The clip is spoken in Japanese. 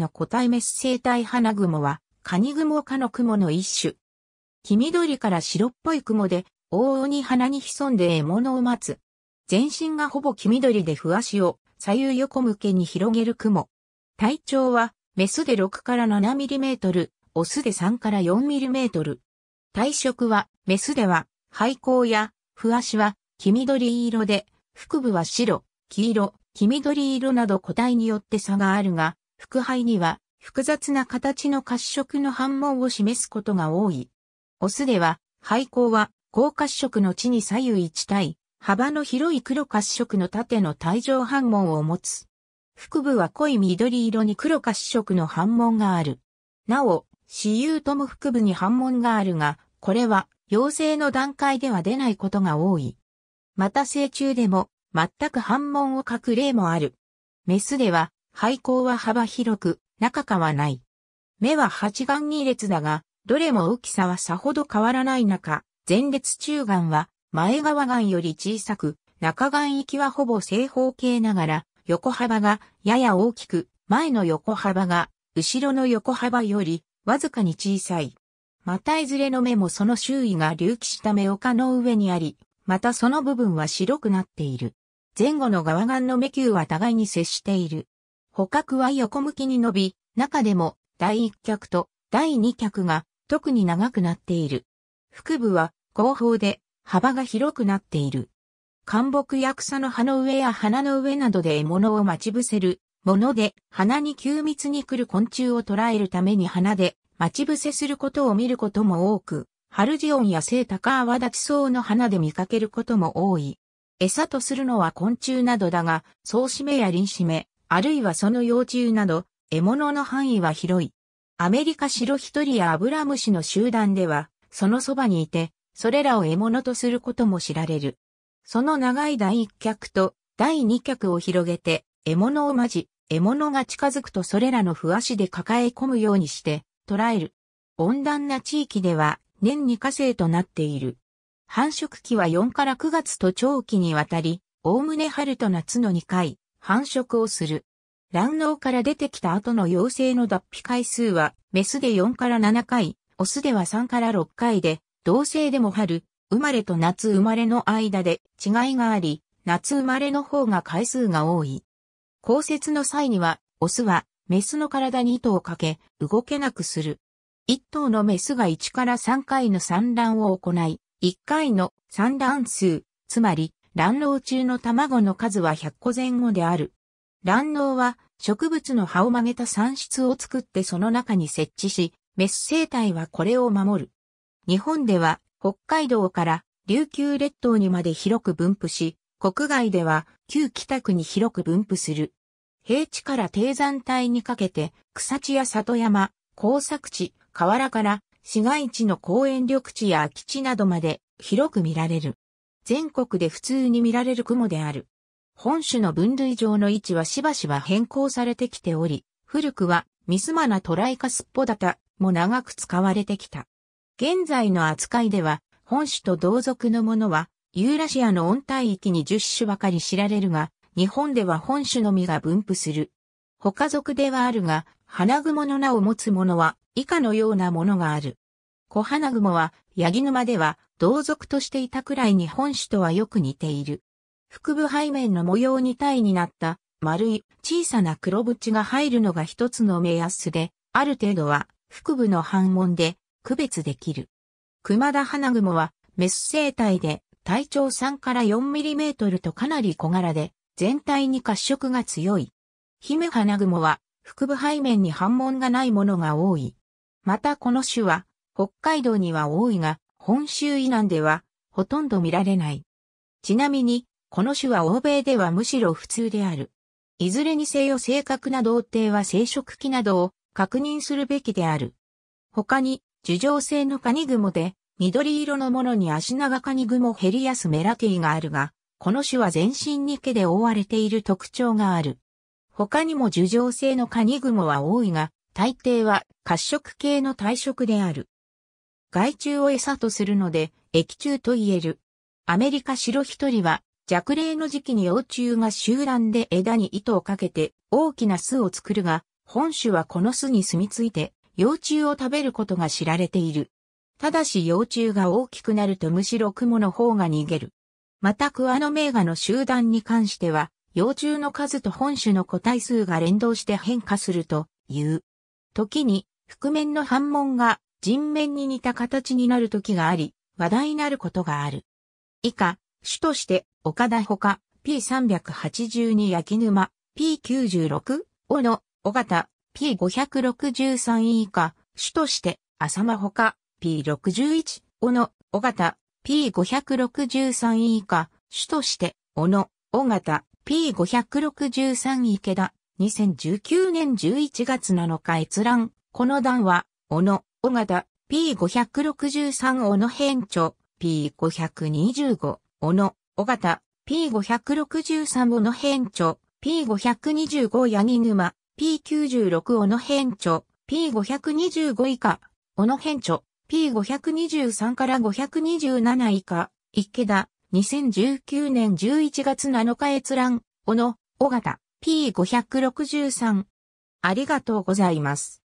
の個体メス生体花雲は、カニ雲科の雲の一種。黄緑から白っぽい雲で、往々に鼻に潜んで獲物を待つ。全身がほぼ黄緑で不足を左右横向けに広げる雲。体長は、メスで6から7ミリメートル、オスで3から4ミリメートル。体色は、メスでは、肺校や、不足は、黄緑色で、腹部は白、黄色、黄緑色など個体によって差があるが、腹肺には複雑な形の褐色の反問を示すことが多い。オスでは、肺孔は高褐色の地に左右一体、幅の広い黒褐色の縦の帯状反問を持つ。腹部は濃い緑色に黒褐色の反問がある。なお、雌雄とも腹部に反問があるが、これは陽性の段階では出ないことが多い。また成虫でも全く反問を書く例もある。メスでは背光は幅広く、中かはない。目は八眼二列だが、どれも大きさはさほど変わらない中、前列中眼は前側眼より小さく、中眼域はほぼ正方形ながら、横幅がやや大きく、前の横幅が後ろの横幅よりわずかに小さい。またいずれの目もその周囲が隆起した目丘の上にあり、またその部分は白くなっている。前後の側眼の目球は互いに接している。捕獲は横向きに伸び、中でも第一脚と第二脚が特に長くなっている。腹部は後方で幅が広くなっている。干木や草の葉の上や花の上などで獲物を待ち伏せるもので、花に急密に来る昆虫を捕らえるために花で待ち伏せすることを見ることも多く、ハルジオンや聖高タカアワダチソウの花で見かけることも多い。餌とするのは昆虫などだが、草締めや臨締め、あるいはその幼虫など、獲物の範囲は広い。アメリカ白一人やアブラムシの集団では、そのそばにいて、それらを獲物とすることも知られる。その長い第一脚と第2脚を広げて、獲物を混じ、獲物が近づくとそれらの不足で抱え込むようにして、捉える。温暖な地域では、年2火星となっている。繁殖期は4から9月と長期にわたり、おおむね春と夏の2回、繁殖をする。卵脳から出てきた後の幼生の脱皮回数は、メスで4から7回、オスでは3から6回で、同性でも春、生まれと夏生まれの間で違いがあり、夏生まれの方が回数が多い。降雪の際には、オスは、メスの体に糸をかけ、動けなくする。1頭のメスが1から3回の産卵を行い、1回の産卵数、つまり卵農中の卵の数は100個前後である。卵農は植物の葉を曲げた産室を作ってその中に設置し、メス生態はこれを守る。日本では北海道から琉球列島にまで広く分布し、国外では旧北区に広く分布する。平地から低山帯にかけて草地や里山、耕作地、河原から市街地の公園緑地や空き地などまで広く見られる。全国で普通に見られる雲である。本種の分類上の位置はしばしば変更されてきており、古くはミスマナトライカスッポダタも長く使われてきた。現在の扱いでは、本種と同族のものは、ユーラシアの温帯域に10種ばかり知られるが、日本では本種のみが分布する。他族ではあるが、花雲の名を持つものは以下のようなものがある。小花雲は、ヤギ沼では、同族としていたくらいに本種とはよく似ている。腹部背面の模様に体になった、丸い、小さな黒縁が入るのが一つの目安で、ある程度は、腹部の反紋で、区別できる。熊田花雲は、メス生態で、体長3から4ミリメートルとかなり小柄で、全体に褐色が強い。姫花雲は、腹部背面に反紋がないものが多い。またこの種は、北海道には多いが、本州以南ではほとんど見られない。ちなみに、この種は欧米ではむしろ普通である。いずれにせよ正確な童貞は生殖器などを確認するべきである。他に、樹状性のカニグモで、緑色のものに足長カニグモヘリアスメラティがあるが、この種は全身に毛で覆われている特徴がある。他にも樹状性のカニグモは多いが、大抵は褐色系の体色である。害虫を餌とするので、液虫と言える。アメリカシロ人は、弱霊の時期に幼虫が集団で枝に糸をかけて大きな巣を作るが、本種はこの巣に住み着いて幼虫を食べることが知られている。ただし幼虫が大きくなるとむしろ雲の方が逃げる。またクアノメーガの集団に関しては、幼虫の数と本種の個体数が連動して変化するという。時に、覆面の反問が人面に似た形になる時があり、話題になることがある。以下、主として岡田ほか P382 焼沼 P96 小野尾形 P563 以下、主として浅間ほか P61 小野尾形 P563 以下、主として小野尾形 P563 池田2019年11月7日閲覧この段は小野尾形、P563 小野編著、P525、小野、尾形、P563 小野編著、P525 八木沼、P96 小野編著、P525 以下、小野編著、P523 から527以下、池田、2019年11月7日閲覧、小野、尾形、P563。ありがとうございます。